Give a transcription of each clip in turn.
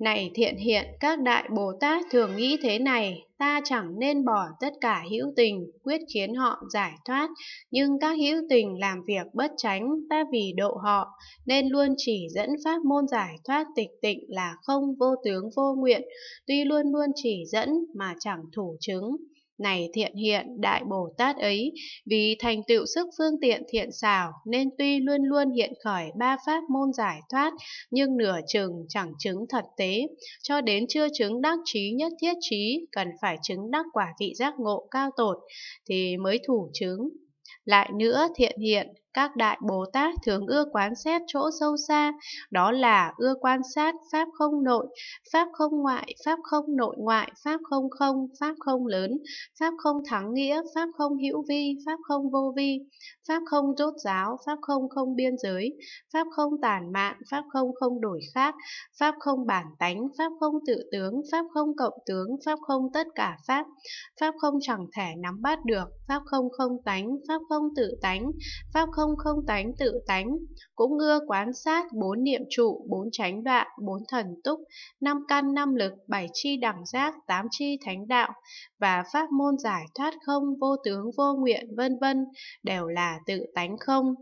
Này thiện hiện, các đại Bồ Tát thường nghĩ thế này, ta chẳng nên bỏ tất cả hữu tình, quyết khiến họ giải thoát, nhưng các hữu tình làm việc bất tránh, ta vì độ họ, nên luôn chỉ dẫn pháp môn giải thoát tịch tịnh là không vô tướng vô nguyện, tuy luôn luôn chỉ dẫn mà chẳng thủ chứng. Này thiện hiện đại Bồ Tát ấy, vì thành tựu sức phương tiện thiện xảo nên tuy luôn luôn hiện khởi ba pháp môn giải thoát, nhưng nửa chừng chẳng chứng thật tế, cho đến chưa chứng đắc trí nhất thiết trí, cần phải chứng đắc quả vị giác ngộ cao tột thì mới thủ chứng. Lại nữa thiện hiện các đại Bồ Tát thường ưa quan sát chỗ sâu xa, đó là ưa quan sát pháp không nội, pháp không ngoại, pháp không nội ngoại, pháp không không, pháp không lớn, pháp không thắng nghĩa, pháp không hữu vi, pháp không vô vi, pháp không rốt giáo, pháp không không biên giới, pháp không tản mạn, pháp không không đổi khác, pháp không bản tánh, pháp không tự tướng, pháp không cộng tướng, pháp không tất cả pháp, pháp không chẳng thể nắm bắt được, pháp không không tánh, pháp không tự tánh, pháp không không không tánh tự tánh, cũng ưa quán sát bốn niệm trụ, bốn chánh đoạn, bốn thần túc, năm căn năm lực, bảy chi đẳng giác, tám chi thánh đạo và pháp môn giải thoát không vô tướng vô nguyện vân vân đều là tự tánh không.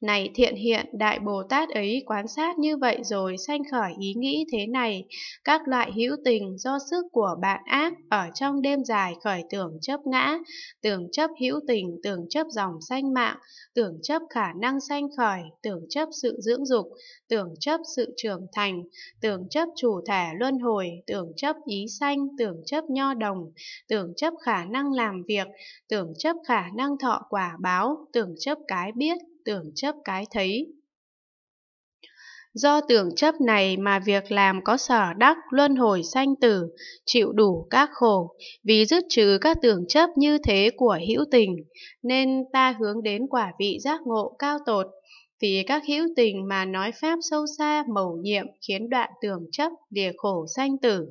Này thiện hiện, Đại Bồ Tát ấy quán sát như vậy rồi sanh khởi ý nghĩ thế này, các loại hữu tình do sức của bạn ác ở trong đêm dài khởi tưởng chấp ngã, tưởng chấp hữu tình, tưởng chấp dòng sanh mạng, tưởng chấp khả năng sanh khởi, tưởng chấp sự dưỡng dục, tưởng chấp sự trưởng thành, tưởng chấp chủ thể luân hồi, tưởng chấp ý sanh, tưởng chấp nho đồng, tưởng chấp khả năng làm việc, tưởng chấp khả năng thọ quả báo, tưởng chấp cái biết, tưởng chấp cái thấy. Do tưởng chấp này mà việc làm có sở đắc luân hồi sanh tử, chịu đủ các khổ, vì dứt trừ các tưởng chấp như thế của hữu tình, nên ta hướng đến quả vị giác ngộ cao tột, vì các hữu tình mà nói pháp sâu xa mầu nhiệm khiến đoạn tưởng chấp địa khổ sanh tử.